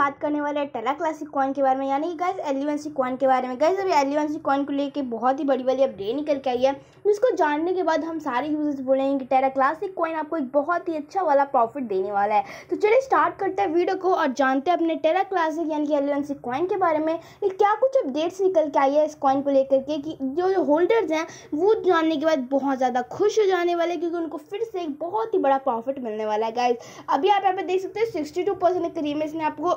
बात करने वाले हैं टेला क्लासिक कॉइन के बारे में यानी कि गैस एलिवेंसी कॉइन के बारे में गैस अभी एलिवेंसी कॉइन को लेकर बहुत ही बड़ी वाली अपडेट निकल के आई है जिसको जानने के बाद हम सारे यूजर्स बोलेंगे कि टेरा क्लासिक कॉइन आपको एक बहुत ही अच्छा वाला प्रॉफिट देने वाला है तो चलिए स्टार्ट करते हैं वीडियो को और जानते हैं अपने टेरा क्लासिक यानी कि एलिवेंसी कॉइन के बारे में कि क्या कुछ अपडेट्स निकल के आई है इस कॉइन को लेकर के कि जो होल्डर्स हैं वो जानने के बाद बहुत ज़्यादा खुश हो जाने वाले क्योंकि उनको फिर से एक बहुत ही बड़ा प्रॉफिट मिलने वाला है गाइज अभी आप यहाँ पर देख सकते हैं सिक्सटी टू के करीब में इसने आपको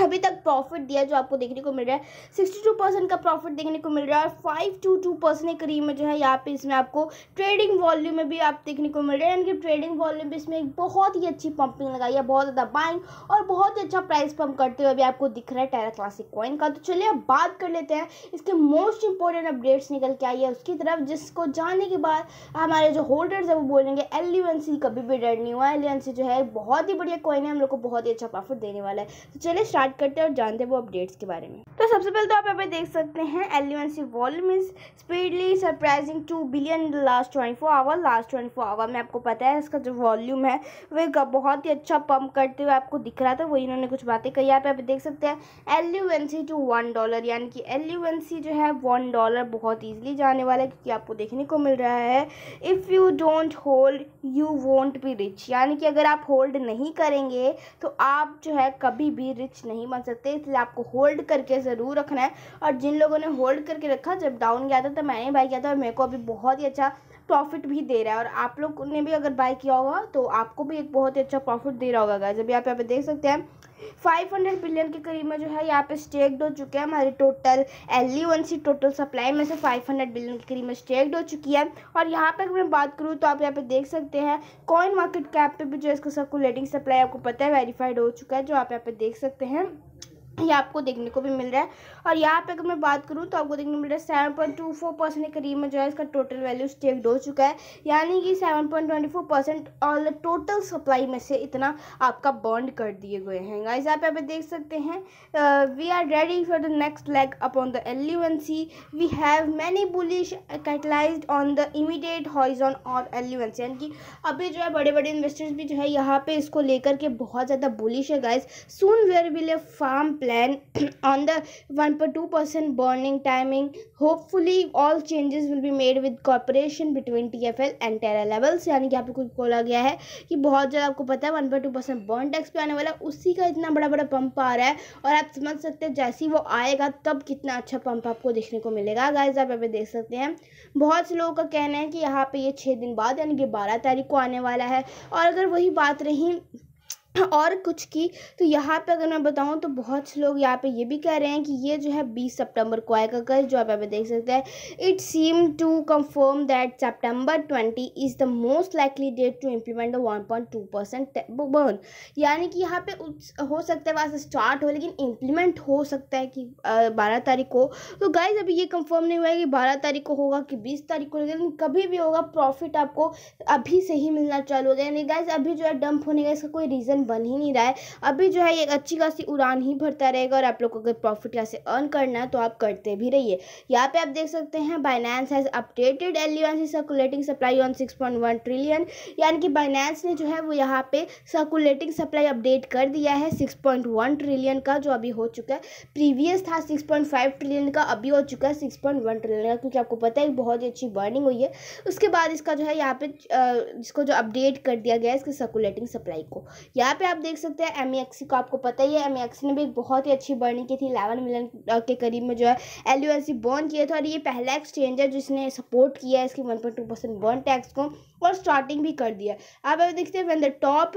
अभी तक प्रॉफिट दिया जो आपको देखने को मिल रहा है सिक्सटी टू परसेंट का प्रॉफिट देखने को मिल रहा है और फाइव टू टू परसेंट के करीब में जो है यहाँ पे इसमें आपको ट्रेडिंग वॉल्यूम में भी आप देखने को मिल रहा है यानी कि ट्रेडिंग वॉल्यूम भी इसमें एक बहुत ही अच्छी पंपिंग लगाई है बहुत ज़्यादा बाइंग और बहुत ही अच्छा प्राइस पंप करते हुए भी आपको दिख रहा है टेरा क्लासिक कॉइन का तो चलिए अब बात कर लेते हैं इसके मोस्ट इंपॉर्टेंट अपडेट्स निकल के आई है उसकी तरफ जिसको जानने के बाद हमारे जो होल्डर्स है वो बोलेंगे एल यू एन सी कभी भी डर नहीं हुआ एल यू एन सी जो है बहुत ही बढ़िया कॉइन है हम लोग को बहुत ही अच्छा प्रॉफिट देने वाला है तो चलिए स्टार्ट करते हैं और जानते हैं वो अपडेट्स के बारे में तो सबसे पहले तो आप यहाँ देख सकते हैं एलिवेंसी volume is speedily surprising two billion last twenty four hour last twenty four hour में आपको पता है इसका जो वॉल्यूम है वह बहुत ही अच्छा पंप करते हुए आपको दिख रहा था वही इन्होंने कुछ बातें कही आप यहाँ देख सकते हैं एलिवेंसी टू वन डॉलर यानी कि एलिवेंसी जो है वन डॉलर बहुत ईजिली जाने वाला है क्योंकि आपको देखने को मिल रहा है if you don't hold you won't be rich यानी कि अगर आप होल्ड नहीं करेंगे तो आप जो है कभी भी रिच नहीं नहीं बन सकते इसलिए आपको होल्ड करके ज़रूर रखना है और जिन लोगों ने होल्ड करके रखा जब डाउन गया था तो मैंने भाई किया था और मेरे को अभी बहुत ही अच्छा प्रॉफिट भी दे रहा है और आप लोग ने भी अगर बाय किया होगा तो आपको भी एक बहुत ही अच्छा प्रॉफिट दे रहा होगा गाइज अभी आप यहाँ पे देख सकते हैं फाइव हंड्रेड बिलियन के करीब में जो है यहाँ पे स्टेक्ड हो चुके हैं हमारे total L E one C total supply में से फाइव हंड्रेड बिलियन के करीब में स्टेक्ड हो चुकी है और यहाँ पे अगर मैं बात करूँ तो आप यहाँ पे देख सकते हैं कॉइन मार्केट कैप पे भी जो इसका सर्कुलेटिंग सप्लाई आपको पता है वेरीफाइड हो चुका है जो आप यहाँ पे देख सकते हैं ये आपको देखने को भी मिल रहा है और यहाँ पे अगर मैं बात करूँ तो आपको देखने को मिल रहा है seven point two four percent के करीब में जो है इसका टोटल वैल्यू स्टेक्ड हो चुका है यानी कि seven point twenty four percent और टोटल सप्लाई में से इतना आपका बॉन्ड कर दिए गए हैं गाइज आप यहाँ पे देख सकते हैं we are ready for the next leg upon the L U N C we have many bullish catalyse on the immediate horizon और एल यू एन सी यानी कि अभी जो है बड़े बड़े इन्वेस्टर्स भी जो है यहाँ पे इसको लेकर के बहुत ज़्यादा बुलिश है guys soon where will a farm plan on the 1.2% bonding timing. Hopefully, all changes will be made with cooperation between TFL and Terra levels. यानी कि आपको बोला गया है कि बहुत ज़्यादा आपको पता है परसेंट बर्न टैक्स पे आने वाला उसी का इतना बड़ा बड़ा पंप आ रहा है और आप समझ सकते हैं जैसे ही वो आएगा तब कितना अच्छा पंप आपको देखने को मिलेगा गाइज आप यहाँ पे देख सकते हैं बहुत से लोगों का कहना है कि यहाँ पे ये छः दिन बाद यानी कि बारह तारीख को आने वाला है और अगर वही बात रही और कुछ की तो यहाँ पे अगर मैं बताऊँ तो बहुत से लोग यहाँ पे ये भी कह रहे हैं कि ये जो है 20 सितंबर को आएगा कल जो आप यहाँ पे देख सकते हैं it seem to confirm that September 20 is the most likely date to implement the 1.2 percent burn यानी कि यहाँ पे हो सकता है वहाँ से स्टार्ट हो लेकिन इम्प्लीमेंट हो सकता है कि बारह तारीख को तो गाइज अभी ये कंफर्म नहीं हुआ है कि बारह तारीख को होगा कि बीस तारीख को लेकिन कभी भी होगा प्रॉफिट आपको अभी से ही मिलना चालू हो गया यानी गाइज अभी जो है डंप होने का इसका कोई रीज़न उड़ान बन ही नहीं रहा है अभी जो है ये अच्छी खासी उड़ान ही भरता रहेगा और आप लोग को अगर प्रॉफिट यहाँ से अर्न करना है तो आप करते भी रहिए यहाँ पे आप देख सकते हैं Binance has updated aliens circulating supply on six point one trillion यानी कि बाइनेंस ने जो है वो यहाँ पे सर्कुलेटिंग सप्लाई अपडेट कर दिया है सिक्स पॉइंट वन ट्रिलियन का जो अभी हो चुका है प्रीवियस था सिक्स पॉइंट फाइव ट्रिलियन का अभी हो चुका है सिक्स पॉइंट वन ट्रिलियन का क्योंकि आपको पता है बहुत ही अच्छी बर्निंग हुई है उसके बाद इसका जो है यहाँ पे इसको जो अपडेट कर दिया गया है इसके सर्कुलेटिंग सप्लाई को यहाँ यहाँ पे आप देख सकते हैं एम एक्सी को आपको पता ही है एम एक्सी ने भी एक बहुत ही अच्छी बर्निंग की थी इलेवन मिलियन के करीब में जो है एल यू बर्न किया था और ये पहला एक्सचेंज है जिसने सपोर्ट किया है इसकी one point two percent burn tax को और स्टार्टिंग भी कर दिया आप अभी देखते हैं when the top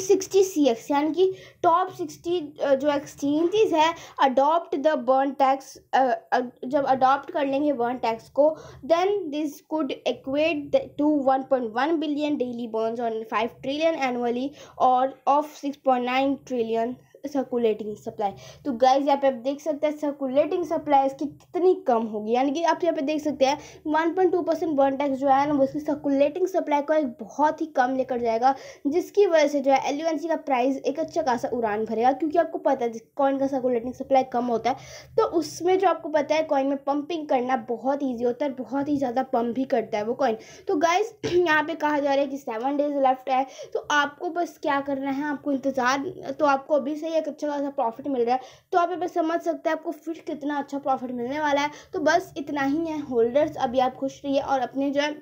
sixty C X यानी कि टॉप सिक्सटी जो एक्सचेंजेस है अडॉप्ट द बर्न टैक्स जब अडॉप्ट कर लेंगे बर्न टैक्स को then this could equate to one point one billion daily burn on five trillion annually और of six point nine trillion circulating supply तो guys यहाँ पे आप देख सकते हैं सर्कुलेटिंग सप्लाई इसकी कितनी कम होगी यानी कि आप यहाँ पे देख सकते हैं one point two percent burn tax जो है ना वो इसकी सर्कुलेटिंग सप्लाई को एक बहुत ही कम लेकर जाएगा जिसकी वजह से जो है एल का प्राइस एक अच्छा खासा उड़ान भरेगा क्योंकि आपको पता है कॉइन का सर्कुलेटिंग सप्लाई कम होता है तो उसमें जो आपको पता है कॉइन में पंपिंग करना बहुत ईजी होता है बहुत ही ज़्यादा पम्प भी करता है वो कॉइन तो गाइज यहाँ पे कहा जा रहा है कि सेवन डेज लेफ्ट है तो आपको बस क्या करना है आपको इंतज़ार तो आपको अभी से लिए एक अच्छा खासा प्रॉफिट मिल रहा है तो आप यहाँ पर समझ सकते हैं आपको फिर कितना अच्छा प्रॉफिट मिलने वाला है तो बस इतना ही है होल्डर्स अभी आप खुश रहिए और अपने जो है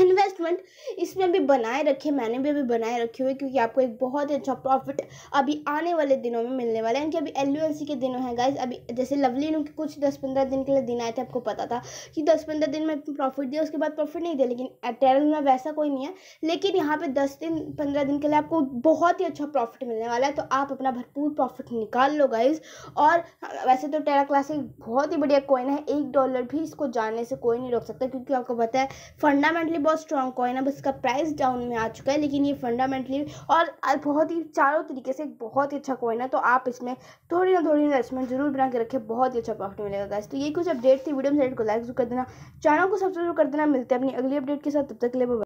इन्वेस्टमेंट इसमें भी बनाए रखे मैंने भी अभी बनाए रखे हुए क्योंकि आपको एक बहुत ही अच्छा प्रॉफिट अभी आने वाले दिनों में मिलने वाला है इनके अभी एल के दिनों हैं गाइज अभी जैसे लवली इनके कुछ दस पंद्रह दिन के लिए दिन आए थे आपको पता था कि दस पंद्रह दिन में प्रॉफिट दिया उसके बाद प्रॉफिट नहीं दिया लेकिन एयरटेल में वैसा कोई नहीं है लेकिन यहाँ पर दस दिन पंद्रह दिन के लिए आपको बहुत ही अच्छा प्रॉफिट मिलने वाला है तो आप अपना भरपूर प्रॉफिट निकाल लो गाइज और वैसे तो टेरा क्लासिक बहुत ही बढ़िया कोइन है एक डॉलर भी इसको जानने से कोई नहीं रोक सकता क्योंकि आपको पता है फंडामेंटली बहुत स्ट्रॉन्ग कॉइन है बस इसका प्राइस डाउन में आ चुका है लेकिन ये फंडामेंटली और बहुत ही चारों तरीके से एक बहुत ही अच्छा कॉइन है तो आप इसमें थोड़ी ना थोड़ी इन्वेस्टमेंट जरूर बना के रखें बहुत ही अच्छा प्रॉफिट मिलेगा गैस तो ये कुछ अपडेट थी वीडियो में को लाइक जरूर कर देना चैनल को सब्सक्राइब कर देना मिलते हैं अपनी अगली अपडेट के साथ तब तक ले